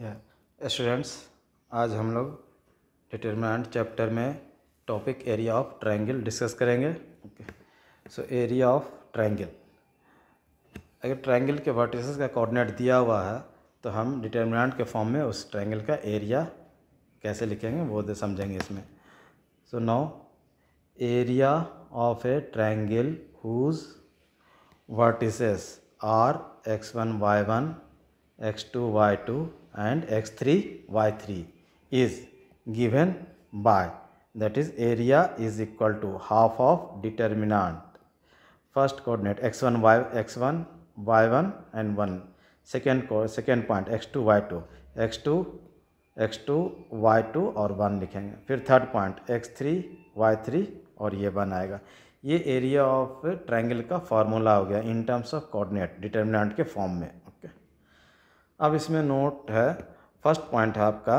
Students आज हम लोग डिटर्मिनेंट चैप्टर में topic area of triangle discuss करेंगे okay so area of triangle अगर ट्रायंगल के वर्टिसेस का कोऑर्डिनेट दिया हुआ है तो हम डिटर्मिनेंट के फॉर्म में उस ट्रायंगल का एरिया कैसे लिखेंगे वो समझेंगे इसमें so now area of a triangle whose are X one Y one X two Y two and x3 y3 is given by that is area is equal to half of determinant first coordinate x1 y x1 y1 and 1 second second point x2 y2 x2 x2 y2 और 1 लिखेंगे फिर third point x3 y3 और ये one आएगा ये area of triangle का formula हो गया in terms of coordinate determinant के फॉर्म में अब इसमें नोट है फर्स्ट पॉइंट है आपका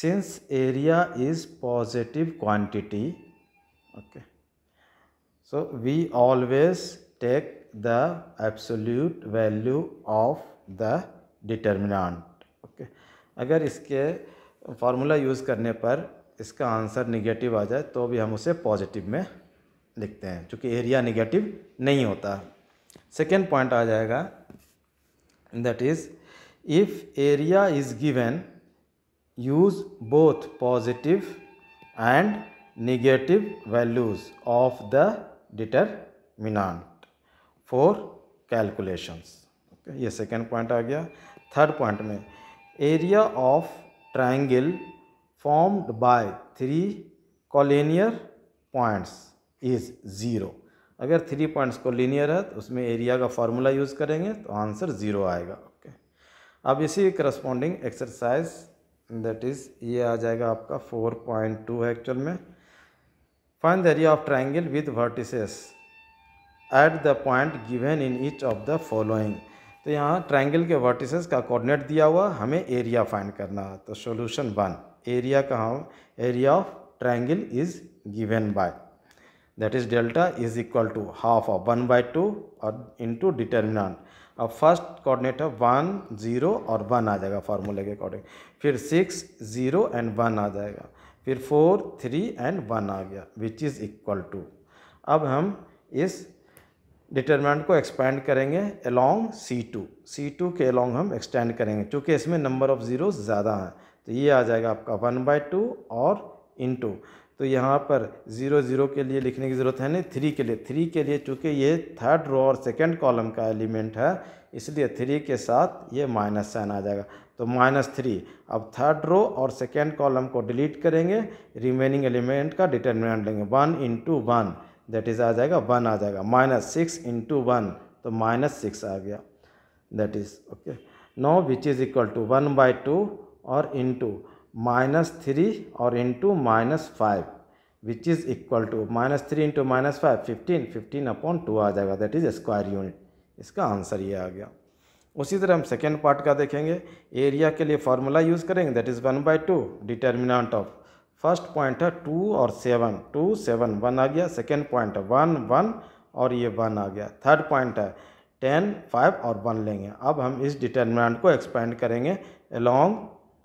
since area is positive quantity okay so we always take the absolute value of the determinant okay अगर इसके फार्मूला यूज़ करने पर इसका आंसर निगेटिव आ जाए तो भी हम उसे पॉजिटिव में लिखते हैं क्योंकि एरिया निगेटिव नहीं होता सेकेंड पॉइंट आ जाएगा that is If area is given, use both positive and negative values of the determinant for calculations. Okay, ye second point aa gaya Third point mein area of triangle formed by three collinear points is zero. अगर three points collinear है तो उसमें area का formula use करेंगे तो answer zero आएगा अब इसी करस्पॉन्डिंग एक्सरसाइज दैट इज़ ये आ जाएगा आपका फोर पॉइंट टू एक्चुअल में find the area of triangle with vertices at the point given in each of the following तो यहाँ ट्राइंगल के वर्टिसेस का कोऑर्डिनेट दिया हुआ हमें एरिया फाइंड करना है तो सोल्यूशन वन एरिया का हम area of triangle is given by that is delta is equal to half of one by two और टू डिटर्मिनेंट अब फर्स्ट कोऑर्डिनेट है वन ज़ीरो और वन आ जाएगा फार्मूले के अकॉर्डिंग फिर सिक्स ज़ीरो एंड वन आ जाएगा फिर फोर थ्री एंड वन आ गया विच इज़ इक्वल टू अब हम इस डिटर्मेंट को एक्सपेंड करेंगे along C two C two के अलोंग हम एक्सटेंड करेंगे क्योंकि इसमें नंबर ऑफ़ ज़ीरो ज़्यादा हैं तो ये आ जाएगा आपका वन बाई टू और इन टू तो यहाँ पर ज़ीरो ज़ीरो के लिए लिखने की ज़रूरत है नहीं थ्री के लिए थ्री के लिए चूँकि ये थर्ड रो और सेकेंड कॉलम का एलिमेंट है इसलिए थ्री के साथ ये माइनस साइन आ जाएगा तो माइनस थ्री अब थर्ड रो और सेकेंड कॉलम को डिलीट करेंगे रिमेनिंग एलिमेंट का डिटर्मिनेंट लेंगे one into one that is आ जाएगा वन आ जाएगा माइनस सिक्स इंटू वन तो माइनस सिक्स आ गया that is okay no which is equal to one by two और इंटू माइनस थ्री और into minus five which is equal to minus three into minus five fifteen fifteen upon two आ जाएगा that is square unit इसका answer ये आ गया उसी तरह हम सेकेंड पार्ट का देखेंगे एरिया के लिए फार्मूला यूज़ करेंगे that is one by two determinant of first point है टू और सेवन टू सेवन वन आ गया सेकेंड पॉइंट है वन वन और ये वन आ गया थर्ड पॉइंट है टेन फाइव और वन लेंगे अब हम इस डिटर्मिनाट को एक्सपेंड करेंगे along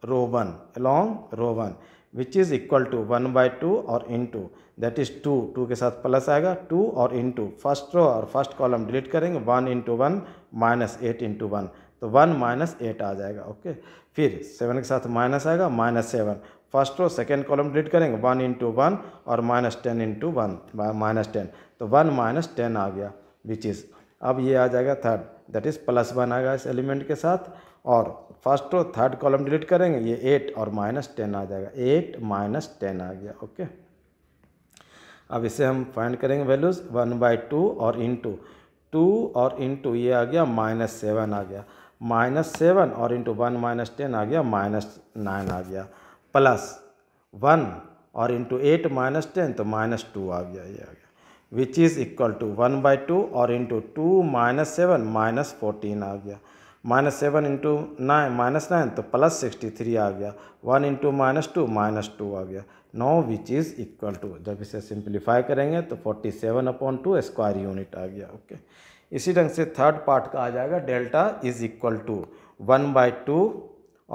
row one along row one which is equal to one by two और into that is two to के साथ प्लस आएगा टू और इन टू फर्स्ट रो और फर्स्ट कॉलम डिलीट करेंगे 1 into one minus eight into one तो one minus eight आ जाएगा ओके फिर सेवन के साथ माइनस आएगा minus seven first row second column delete करेंगे वन इंटू वन और minus ten into one minus ten तो वन माइनस टेन आ गया विच इज़ अब ये आ जाएगा third that is plus one आ गया इस एलिमेंट के साथ और फर्स्ट और थर्ड कॉलम डिलीट करेंगे ये एट और माइनस टेन आ जाएगा एट माइनस टेन आ गया ओके अब इसे हम फाइंड करेंगे वैल्यूज़ वन बाई टू और इन टू टू और इन टू ये आ गया माइनस सेवन आ गया माइनस सेवन और इंटू वन माइनस टेन आ गया माइनस नाइन आ गया प्लस वन और इंटू एट माइनस टेन तो माइनस टू आ गया ये आ गया which is equal to one by two और into two minus seven minus fourteen आ गया minus seven into nine minus nine तो प्लस सिक्सटी थ्री आ गया one into minus two minus two आ गया नौ विच इज़ इक्वल टू जब इसे सिंप्लीफाई करेंगे तो forty seven upon two square unit आ गया ओके इसी ढंग से थर्ड पार्ट का आ जाएगा delta is equal to one by two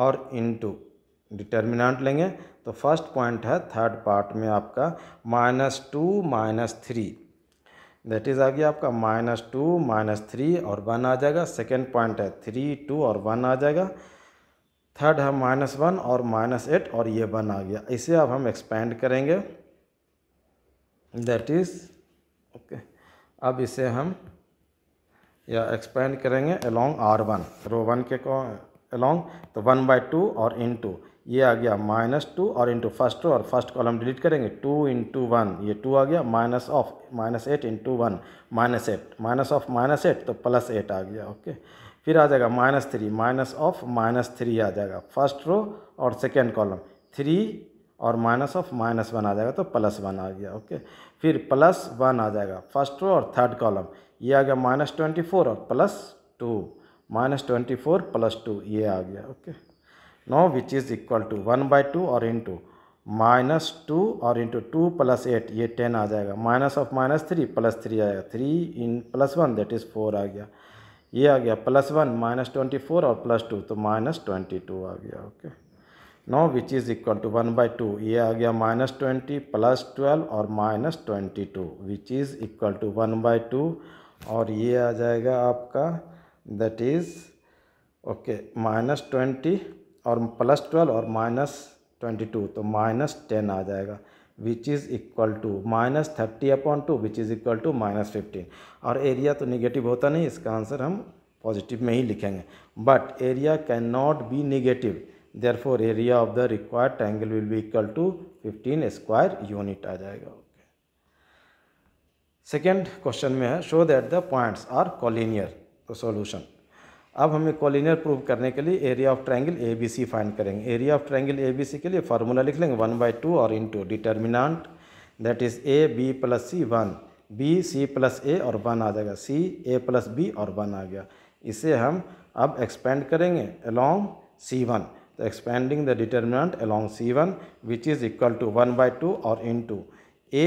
और इंटू डिटर्मिनेंट लेंगे तो फर्स्ट पॉइंट है थर्ड पार्ट में आपका minus two minus three that is आ गया आपका माइनस टू माइनस थ्री और वन आ जाएगा सेकेंड पॉइंट है थ्री टू और वन आ जाएगा थर्ड है माइनस वन और माइनस एट और ये वन आ गया इसे अब हम एक्सपेंड करेंगे दैट इज़ ओके अब इसे हम या एक्सपेंड करेंगे along R one row one के अलोंग तो वन बाई टू और इन टू ये आ गया माइनस टू और इंटू फर्स्ट रो और फर्स्ट कॉलम डिलीट करेंगे टू इंटू वन ये टू आ गया minus of minus eight into one minus eight minus of minus eight तो प्लस एट आ गया ओके फिर आ जाएगा minus three minus of minus three आ जाएगा फर्स्ट रो और सेकेंड कॉलम थ्री और माइनस ऑफ माइनस वन आ जाएगा तो प्लस वन आ गया ओके फिर प्लस वन आ जाएगा फर्स्ट रो और थर्ड कॉलम ये आ गया माइनस ट्वेंटी फोर और plus two minus twenty four plus two ये आ गया okay now which is equal to 1 by 2 और इंटू माइनस टू और इंटू टू प्लस एट ये टेन आ जाएगा minus of minus three plus three आएगा three in plus one that is four आ गया ये आ गया plus one minus twenty four और प्लस टू तो माइनस ट्वेंटी टू आ गया okay no which is equal to one by two ये आ गया माइनस ट्वेंटी प्लस ट्वेल्व और minus twenty two which is equal to one by two और ये आ जाएगा आपका that is okay minus twenty और प्लस ट्वेल्व और माइनस ट्वेंटी टू तो माइनस टेन आ जाएगा which is equal to minus thirty upon two which is equal to minus fifteen और एरिया तो निगेटिव होता नहीं इसका आंसर हम पॉजिटिव में ही लिखेंगे but area cannot be negative therefore area of the required triangle will be equal to fifteen square unit आ जाएगा ओके सेकेंड क्वेश्चन में है show that the points are collinear तो अब हमें कॉलिनियर प्रूव करने के लिए area of triangle A B C find करेंगे area of triangle A B C के लिए फार्मूला लिख लेंगे वन बाई टू और into determinant that is A B plus C one B C plus A और वन आ जाएगा C A plus B और वन आ गया इसे हम अब एक्सपेंड करेंगे अलॉन्ग सी वन तो expanding the determinant along C one which is equal to one by two और इन टू ए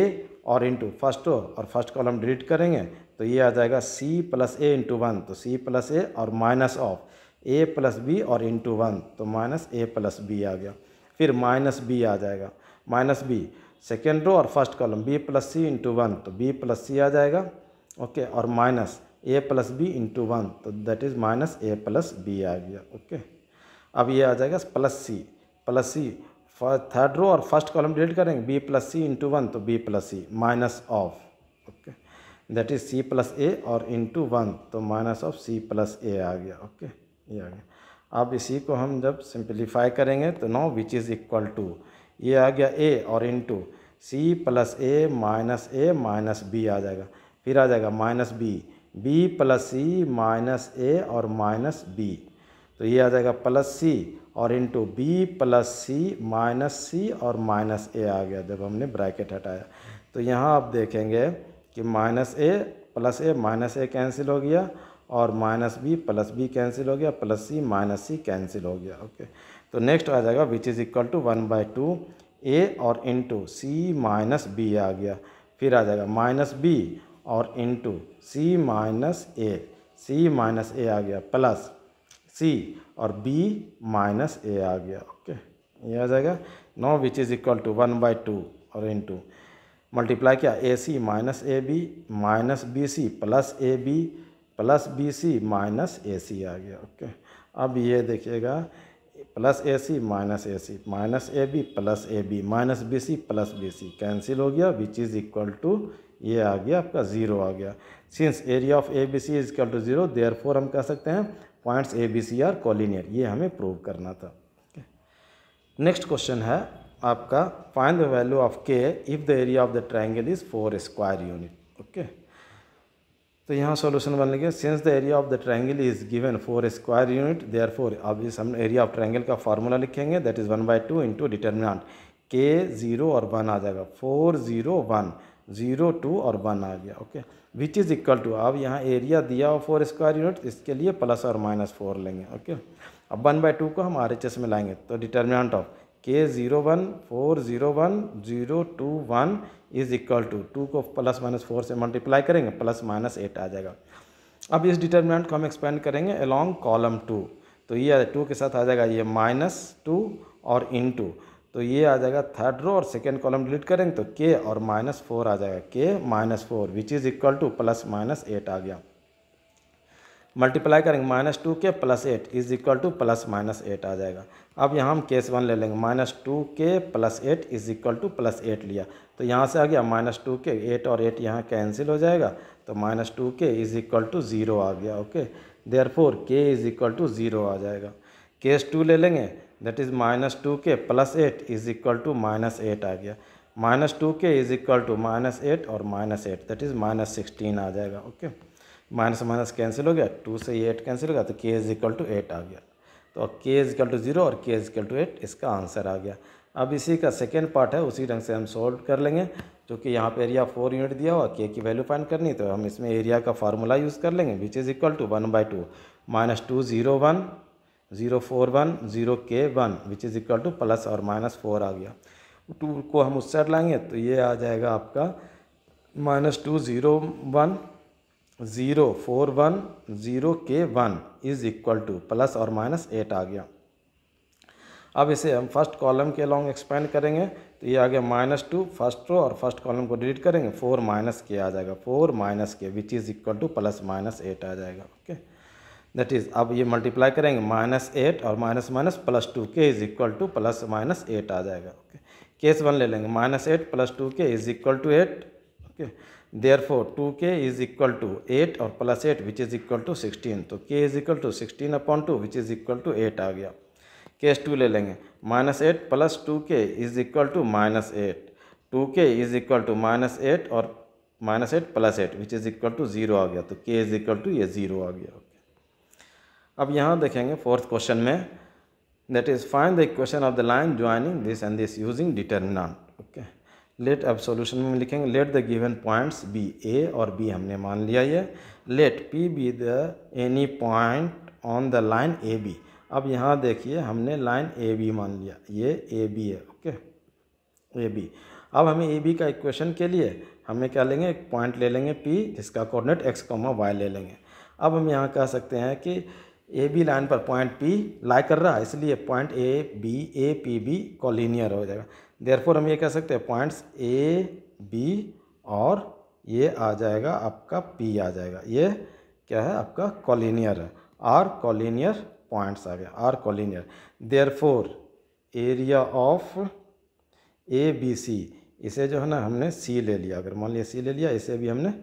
और इन टू फर्स्ट और फर्स्ट कॉलम डिलीट करेंगे तो ये आ जाएगा c प्लस ए इंटू वन तो c प्लस ए और minus of A plus B और इंटू वन तो माइनस ए प्लस बी आ गया फिर माइनस बी आ जाएगा माइनस बी सेकेंड रो और first column B plus C into one तो बी प्लस सी आ जाएगा ओके और minus A plus B into one तो that is minus A plus B आ गया ओके अब ये आ जाएगा plus C plus C third row और फर्स्ट कॉलम डिलीट करेंगे B plus C into one तो B plus C minus of okay that is C plus A और इंटू वन तो minus of C plus A आ गया okay ये आ गया अब इसी को हम जब सिंप्लीफाई करेंगे तो now which is equal to ये आ गया ए और into C plus A minus A minus B आ जाएगा फिर आ जाएगा minus B B plus C minus A और माइनस बी तो ये आ जाएगा प्लस सी और into B plus C minus C और माइनस ए आ गया जब हमने ब्रैकेट हटाया तो यहाँ आप देखेंगे कि minus A plus A minus A cancel हो गया और minus B plus B cancel हो गया plus C minus C cancel हो गया ओके तो नेक्स्ट आ जाएगा which is equal to one by two A और इंटू सी माइनस बी आ गया फिर आ जाएगा माइनस बी और into C minus A C minus A आ गया प्लस सी और बी माइनस ए आ गया ओके ये आ जाएगा now which is equal to one by two और इंटू मल्टीप्लाई किया A C minus A B minus B C plus A B plus B C minus A C आ गया okay अब ये देखिएगा plus A C minus A C minus A B plus A B minus B C plus B C cancel हो गया which is equal to ये आ गया आपका ज़ीरो आ गया since area of A B C is equal to zero therefore हम कह सकते हैं points A B C are collinear ये हमें प्रूव करना था नेक्स्ट क्वेश्चन है आपका find the value of K if the area of the triangle is four square unit okay तो यहाँ सॉल्यूशन बन लगे since the area of the triangle is given four square unit therefore अब इस हम area of triangle का formula लिखेंगे that is one by two into determinant K zero और वन आ जाएगा four zero one zero two और one आ गया okay which is equal to अब यहाँ एरिया दिया हो फोर स्क्वायर यूनिट इसके लिए प्लस और माइनस फोर लेंगे ओके अब वन बाई टू को हम आर एच एस में लाएंगे तो determinant of K zero one four zero one zero two one is equal to two को प्लस माइनस फोर से मल्टीप्लाई करेंगे प्लस माइनस एट आ जाएगा अब इस डिटर्मिनेंट को हम एक्सपेंड करेंगे अलॉन्ग कॉलम टू तो ये टू के साथ आ जाएगा ये माइनस टू और इन टू तो ये आ जाएगा थर्ड रो और सेकेंड कॉलम डिलीट करेंगे तो के और माइनस फोर आ जाएगा K minus four which is equal to plus minus eight आ गया मल्टीप्लाई करेंगे माइनस टू के plus eight is equal to plus minus eight आ जाएगा अब यहाँ हम केस वन ले लेंगे माइनस टू के plus eight is equal to plus eight लिया तो यहाँ से आ गया माइनस टू के एट और एट यहाँ कैंसिल हो जाएगा तो माइनस टू के इज इक्वल टू ज़ीरो आ गया ओके देयर फोर के इज इक्वल टू ज़ीरो आ जाएगा केस टू ले लेंगे दैट इज़ माइनस टू के plus eight is equal to minus eight आ गया माइनस टू के is equal to minus eight और minus eight that is minus sixteen आ जाएगा okay okay? Minus minus cancel हो गया टू से ये एट कैंसिल हो गया तो k is equal to eight आ गया तो k is equal to zero और k is equal to eight इसका आंसर आ गया अब इसी का सेकेंड पार्ट है उसी ढंग से हम सॉल्व कर लेंगे जो कि यहाँ पे एरिया फोर यूनिट दिया हुआ के की वैल्यू फाइंड करनी तो हम इसमें एरिया का फार्मूला यूज़ कर लेंगे which is equal to one by two minus two zero one zero four one zero k one which is equal to plus और माइनस फोर आ गया टू को हम उस साइड लाएंगे तो ये आ जाएगा आपका minus two zero one zero four one zero k one is equal to plus और माइनस एट आ गया अब इसे हम फर्स्ट कॉलम के अलॉन्ग एक्सपेंड करेंगे तो ये आ गया माइनस टू फर्स्ट रो और फर्स्ट कॉलम को डिलीट करेंगे फोर माइनस के आ जाएगा four minus k which is equal to plus minus eight आ जाएगा ओके दैट इज़ अब ये मल्टीप्लाई करेंगे माइनस एट और minus minus plus two k is equal to plus minus eight आ जाएगा ओके केस वन ले लेंगे minus eight plus two k is equal to eight okay therefore 2k is equal to 8 और plus eight which is equal to sixteen तो k is equal to sixteen upon two which is equal to eight आ गया case two ले लेंगे minus eight plus two k is equal to minus eight two k is equal to minus eight और minus eight plus eight which is equal to zero आ गया तो k is equal to ये zero आ गया okay अब यहाँ देखेंगे फोर्थ क्वेश्चन में that is find the equation of the line joining this and this using determinant okay let अब सॉल्यूशन में लिखेंगे let the given points be A और बी हमने मान लिया ये let P be the any point on the line A B अब यहाँ देखिए हमने लाइन ए बी मान लिया ये ए बी है ओके ए बी अब हमें ए बी का इक्वेशन के लिए हमें क्या लेंगे एक पॉइंट ले लेंगे पी जिसका कोऑर्डिनेट एक्स कॉमा वाई ले लेंगे अब हम यहाँ कह सकते हैं कि ए बी लाइन पर पॉइंट पी लाई कर रहा है इसलिए point A B A P B collinear हो जाएगा देयरफॉर हम ये कह सकते हैं पॉइंट्स ए बी और ये आ जाएगा आपका पी आ जाएगा ये क्या है आपका कॉलिनियर है आर कॉलिनियर पॉइंट्स आ गया are collinear therefore area of A B C इसे जो है ना हमने सी ले लिया अगर मान लिया सी ले लिया इसे भी हमने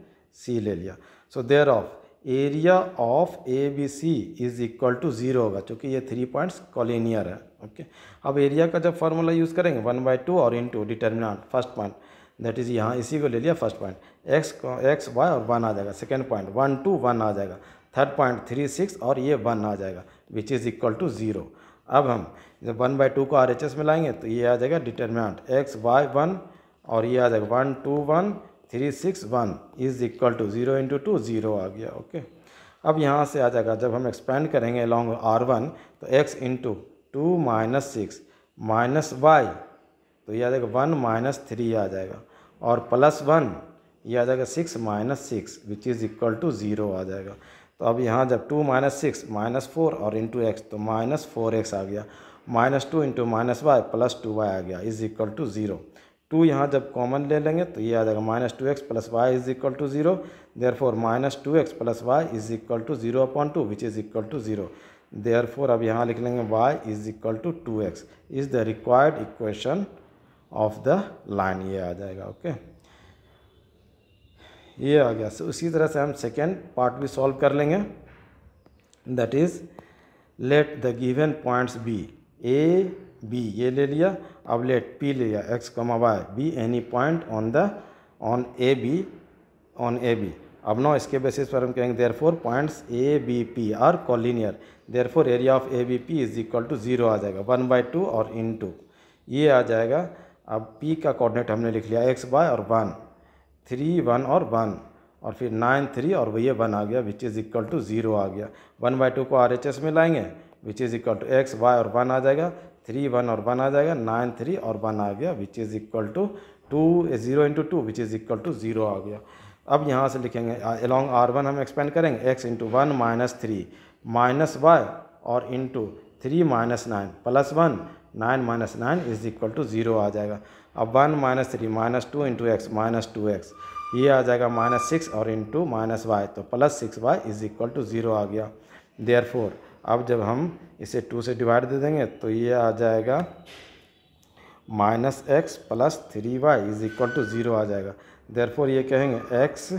सी ले लिया so therefore area of A B C is equal to zero होगा क्योंकि ये थ्री पॉइंट्स कॉलिनियर है ओके अब एरिया का जब फार्मूला यूज़ करेंगे वन बाई टू और into determinant first point that is यहाँ इसी को ले लिया first point x x y और वन आ जाएगा second point one two one आ जाएगा थर्ड पॉइंट थ्री सिक्स और ये वन आ जाएगा which is equal to zero अब हम जब वन बाई टू को आर एच एस में लाएंगे तो ये आ जाएगा डिटर्मिनाट एक्स वाई वन और ये आ जाएगा one two one three six one is equal to zero into two zero आ गया ओके अब यहाँ से आ जाएगा जब हम एक्सपेंड करेंगे अलॉन्ग आर वन तो x into two minus six minus y तो यह आ जाएगा वन माइनस थ्री आ जाएगा और प्लस वन ये आ जाएगा six minus six which is equal to zero आ जाएगा तो अब यहाँ जब two minus six minus four और इंटू एक्स तो माइनस फोर एक्स आ गया minus two into minus y plus two y आ गया is equal to zero two यहाँ जब कॉमन ले लेंगे तो ये आ जाएगा minus two x plus y is equal to zero therefore minus two x plus y is equal to zero upon two which is equal to zero therefore अब यहाँ लिख लेंगे y is equal to two x is the required equation of the line ये आ जाएगा okay okay? ये आ गया उसी तरह से हम सेकेंड पार्ट भी सॉल्व कर लेंगे that is let the given points be A B ये ले लिया अब लेट पी ले लिया x comma y be any point on the on A B on A B अब नो इसके बेसिस पर हम कहेंगे therefore points A B P are collinear therefore area of A B P is equal to zero आ जाएगा one by two और into ये आ जाएगा अब पी का कोऑर्डिनेट हमने लिख लिया एक्स बाय और वन थ्री वन और वन और फिर नाइन थ्री और ये वन आ गया which is equal to zero आ गया वन बाई टू को आर एच एस में लाएंगे which is equal to x y और वन आ जाएगा थ्री वन और वन आ जाएगा नाइन थ्री और वन आ गया which is equal to two zero into two which is equal to zero आ गया अब यहाँ से लिखेंगे अलॉन्ग आर वन हम एक्सपेंड करेंगे x into one minus three minus y और into three minus nine plus one nine minus nine is equal to zero आ जाएगा अब one minus three minus two into x minus two x ये आ जाएगा minus six और into minus y तो plus six y is equal to zero आ गया देयर फोर अब जब हम इसे टू से डिवाइड दे देंगे तो ये आ जाएगा minus x plus three y is equal to zero आ जाएगा देरफोर ये कहेंगे एक्स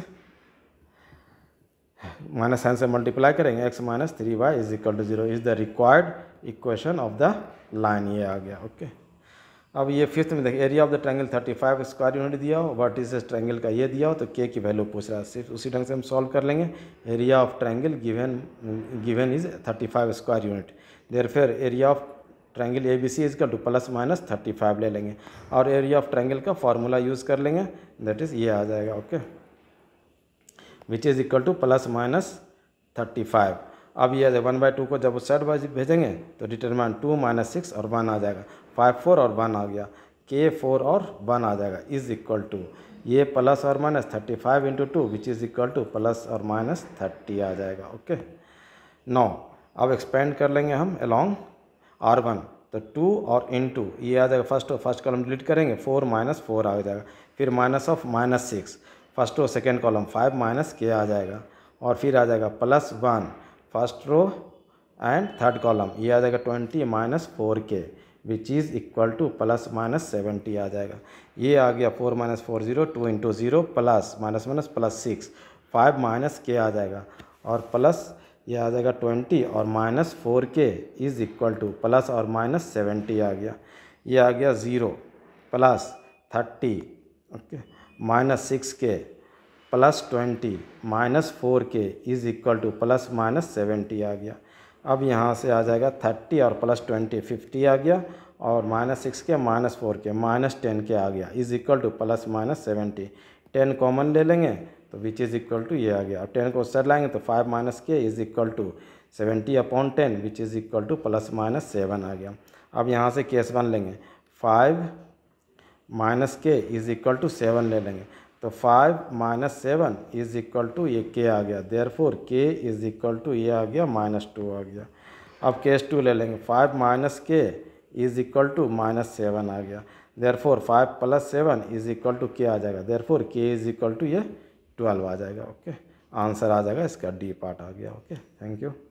माइनस साइन से मल्टीप्लाई करेंगे x minus three y is equal to zero is the required equation of the line ये आ गया ओके okay? अब ये फिफ्थ में देखिए area of the thirty 35 square unit दिया हो वर्टिसेस ट्रैंगल का ये दिया हो तो के की वैल्यू पूछ रहा है सिर्फ उसी ढंग से हम सॉल्व कर लेंगे area of triangle given given is 35 square unit therefore area of triangle A B C का to plus minus thirty five ले लेंगे और एरिया ऑफ ट्रैंगल का फार्मूला यूज़ कर लेंगे दैट इज़ ये आ जाएगा okay which is equal to plus minus thirty five अब ये वन बाई टू को जब साइड बाई भेजेंगे तो डिटरमाइन टू माइनस सिक्स और वन आ जाएगा फाइव फोर और वन आ गया के फोर और वन आ जाएगा इज इक्वल टू ये प्लस और minus thirty five into two which is equal to plus और माइनस थर्टी आ जाएगा ओके नौ अब एक्सपेंड कर लेंगे हम अलॉन्ग आर वन तो टू और इन टू ये आ जाएगा फर्स्ट फर्स्ट कॉलम डिलीट करेंगे फोर माइनस फोर आ जाएगा फिर minus of minus six first row second column five minus k आ जाएगा और फिर आ जाएगा plus one first row and third column ये आ जाएगा twenty minus four k which is equal to plus minus seventy आ जाएगा ये आ गया four minus four zero two into zero plus minus minus plus six five minus k आ जाएगा और प्लस ये आ जाएगा ट्वेंटी और minus four k is equal to plus और माइनस सेवेंटी आ गया ये आ गया zero plus thirty okay minus six k plus twenty minus four k is equal to plus minus seventy आ गया अब यहाँ से आ जाएगा थर्टी और प्लस ट्वेंटी फिफ्टी आ गया और minus six k minus four k minus ten k आ गया is equal to plus minus seventy ten common ले लेंगे तो विच इज़ इक्वल टू ये आ गया और टेन को उस लाएंगे तो फाइव माइनस के is equal to seventy upon ten which is equal to plus minus seven आ गया अब यहाँ से केस वन लेंगे फाइव माइनस के इज इक्वल टू सेवन ले लेंगे तो five minus seven is equal to ये के आ गया देयर फोर के इज इक्वल टू ये आ गया माइनस टू आ गया अब केस टू ले लेंगे फाइव माइनस के is equal to minus seven आ गया therefore five plus seven is equal to K आ जाएगा देयर फोर के इज इक्वल टू ये ट्वेल्व आ जाएगा ओके आंसर आ जाएगा इसका डी पार्ट आ गया ओके थैंक यू